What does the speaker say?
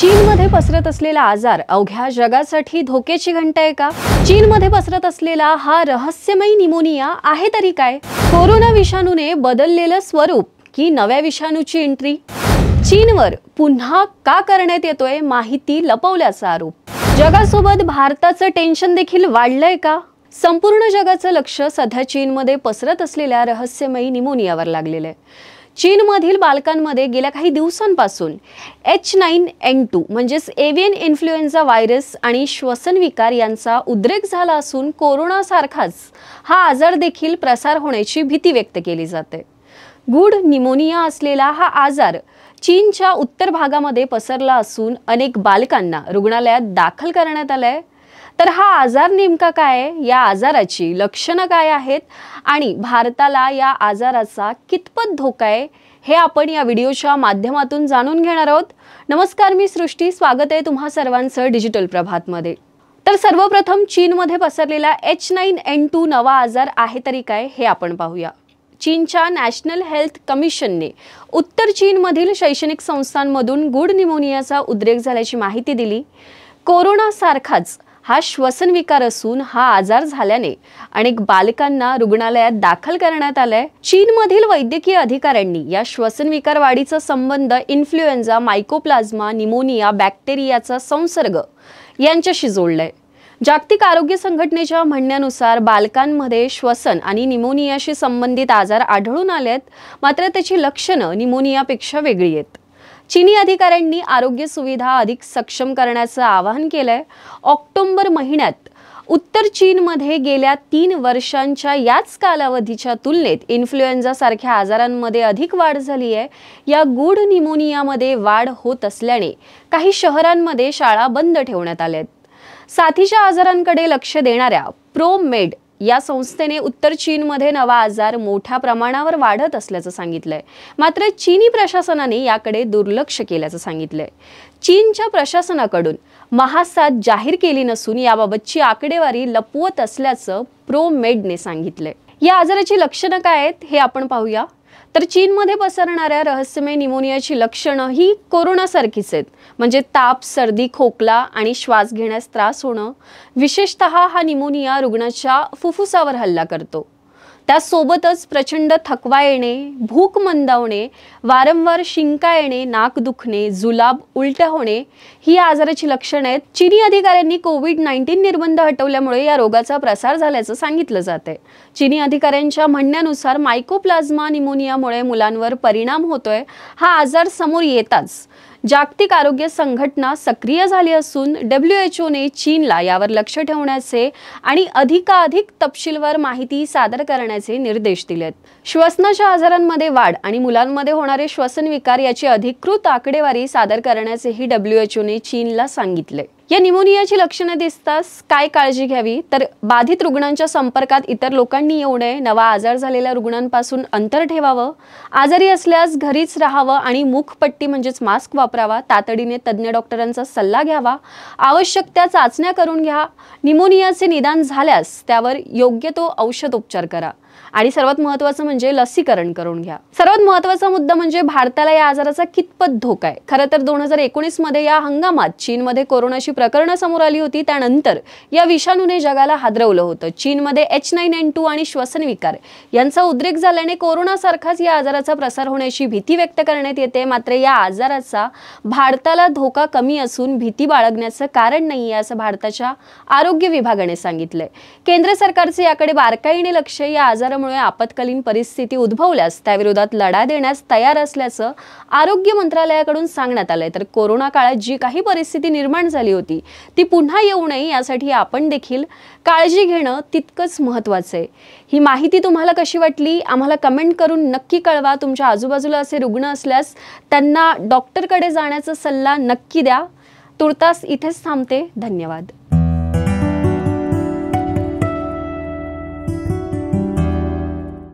चीनमध्ये पसरत असलेला आजार अवघ्या जगासाठी धोक्याची घंटा आहे का चीनमध्ये पसरत असलेला हा रहस्यमयी निमोनिया आहे तरी काय कोरोना विषाणूने बदललेलं स्वरूप की नव्या विषाणूची एंट्री चीनवर पुन्हा का करण्यात येतोय माहिती लपवल्याचा आरोप जगासोबत भारताचं टेन्शन देखील वाढलंय का संपूर्ण जगाचं लक्ष सध्या चीनमध्ये पसरत असलेल्या रहस्यमयी निमोनियावर लागलेलं आहे चीनमधील बालकांमध्ये गेल्या काही दिवसांपासून एच नाईन एन टू म्हणजेच एव्हियन इन्फ्लुएन्झा व्हायरस आणि श्वसन विकार यांचा उद्रेक झाला असून कोरोनासारखाच हा आजार देखील प्रसार होण्याची भीती व्यक्त केली जाते गुड निमोनिया असलेला हा आजार चीनच्या उत्तर भागामध्ये पसरला असून अनेक बालकांना रुग्णालयात दाखल करण्यात आलं आहे तर हा आजार नेमका काय आहे या आजाराची लक्षणं काय आहेत आणि भारताला या आजाराचा कितपत धोका आहे हे आपण या व्हिडिओच्या माध्यमातून जाणून घेणार आहोत नमस्कार मी सृष्टी स्वागत आहे तुम्हा सर्वांचं डिजिटल प्रभातमध्ये तर सर्वप्रथम चीनमध्ये पसरलेला एच नाईन एन टू नवा आजार आहे तरी काय हे आपण पाहूया चीनच्या नॅशनल हेल्थ कमिशनने उत्तर चीनमधील शैक्षणिक संस्थांमधून गुड निमोनियाचा उद्रेक झाल्याची माहिती दिली कोरोनासारखाच हा श्वसन विकार असून हा आजार झाल्याने अनेक बालकांना रुग्णालयात दाखल करण्यात आलाय चीनमधील वैद्यकीय अधिकाऱ्यांनी या श्वसन विकार वाढीचा संबंध इन्फ्लुएन्झा मायकोप्लाझ्मा निमोनिया बॅक्टेरियाचा संसर्ग यांच्याशी जोडलाय जागतिक आरोग्य संघटनेच्या म्हणण्यानुसार बालकांमध्ये श्वसन आणि निमोनियाशी संबंधित आजार आढळून आले आहेत मात्र त्याची लक्षणं निमोनियापेक्षा वेगळी आहेत चीनी अधिकाऱ्यांनी आरोग्य सुविधा अधिक सक्षम करण्याचं आवाहन केलंय ऑक्टोबर महिन्यात उत्तर चीनमध्ये गेल्या तीन वर्षांच्या याच कालावधीच्या तुलनेत इन्फ्लुएन्झासारख्या आजारांमध्ये अधिक वाढ झाली आहे या गुड निमोनियामध्ये वाढ होत असल्याने काही शहरांमध्ये शाळा बंद ठेवण्यात आल्या आहेत साथीच्या आजारांकडे लक्ष देणाऱ्या प्रोमेड या संस्थेने उत्तर चीनमध्ये नवा आजार मोठ्या प्रमाणावर वाढत असल्याचं सांगितलंय मात्र चीनी प्रशासनाने याकडे दुर्लक्ष केल्याचं सांगितलंय चीनच्या प्रशासनाकडून महासाथ जाहीर केली नसून याबाबतची आकडेवारी लपवत असल्याचं प्रो मेडने सांगितलंय या आजाराची लक्षणं काय आहेत हे आपण पाहूया तर चीनमध्ये पसरणाऱ्या रहस्यमय निमोनियाची लक्षणं ही कोरोनासारखीच आहेत म्हणजे ताप सर्दी खोकला आणि श्वास घेण्यास त्रास होणं विशेषत हा निमोनिया रुग्णाच्या फुफ्फुसावर हल्ला करतो त्यासोबतच प्रचंड थकवा येणे भूक मंदावणे वारंवार शिंका येणे नाक दुखणे जुलाब उलट होणे ही आजाराची लक्षणं आहेत चिनी अधिकाऱ्यांनी कोविड नाईन्टीन निर्बंध हटवल्यामुळे या रोगाचा प्रसार झाल्याचं सांगितलं जात आहे चिनी अधिकाऱ्यांच्या म्हणण्यानुसार मायकोप्लाझ्मा निमोनियामुळे मुलांवर परिणाम होतोय हा आजार समोर येताच जागतिक आरोग्य संघटना सक्रिय झाली असून डब्ल्यू एच ओने चीनला यावर लक्ष ठेवण्याचे आणि अधिकाधिक तपशीलवार माहिती सादर करण्याचे निर्देश दिलेत श्वसनाच्या आजारांमध्ये वाढ आणि मुलांमध्ये होणारे श्वसन विकार याची अधिकृत आकडेवारी सादर करण्याचेही डब्ल्यू एच ओने चीनला सांगितले या निमोनियाची लक्षणं दिसतास काय काळजी घ्यावी तर बाधित रुग्णांच्या संपर्कात इतर लोकांनी येऊ नये नवा आजार झालेल्या रुग्णांपासून अंतर ठेवावं आजारी असल्यास घरीच राहावं आणि मुखपट्टी म्हणजेच मास्क वापरावा तातडीने तज्ज्ञ डॉक्टरांचा सल्ला घ्यावा आवश्यक त्या चाचण्या करून घ्या निमोनियाचे निदान झाल्यास त्यावर योग्य तो औषधोपचार करा आणि सर्वात महत्वाचं म्हणजे लसीकरण करून घ्या सर्वात महत्वाचा मुद्दा म्हणजे भारताला या आजाराचा कितपत धोका आहे खरं तर दोन हजार मध्ये या हंगामात चीनमध्ये कोरोनाची प्रकरणं समोर आली होती त्यानंतर या विषाणूने जगाला हादरवलं होतं चीनमध्ये एच नाईन एन टू आणि श्वसन विकार यांचा उद्रेक झाल्याने कोरोनासारखाच या आजाराचा प्रसार होण्याची भीती व्यक्त करण्यात येते मात्र या आजाराचा भारताला धोका कमी असून भीती बाळगण्याचं कारण नाही असं भारताच्या आरोग्य विभागाने सांगितलंय केंद्र सरकारचे याकडे बारकाईने लक्ष या आजारामुळे आपत्कालीन परिस्थिती उद्भवल्यास त्याविरोधात लढा देण्यास तयार असल्याचं आरोग्य मंत्रालयाकडून सांगण्यात आलंय तर कोरोना काळात जी काही परिस्थिती निर्माण झाली होती ती पुन्हा येऊ नये यासाठी आपण देखील काळजी घेणं तितकंच महत्वाचं आहे ही माहिती तुम्हाला कशी वाटली आम्हाला कमेंट करून नक्की कळवा तुमच्या आजूबाजूला असे रुग्ण असल्यास त्यांना डॉक्टरकडे जाण्याचा सल्ला नक्की द्या तुर्तास इथेच थांबते धन्यवाद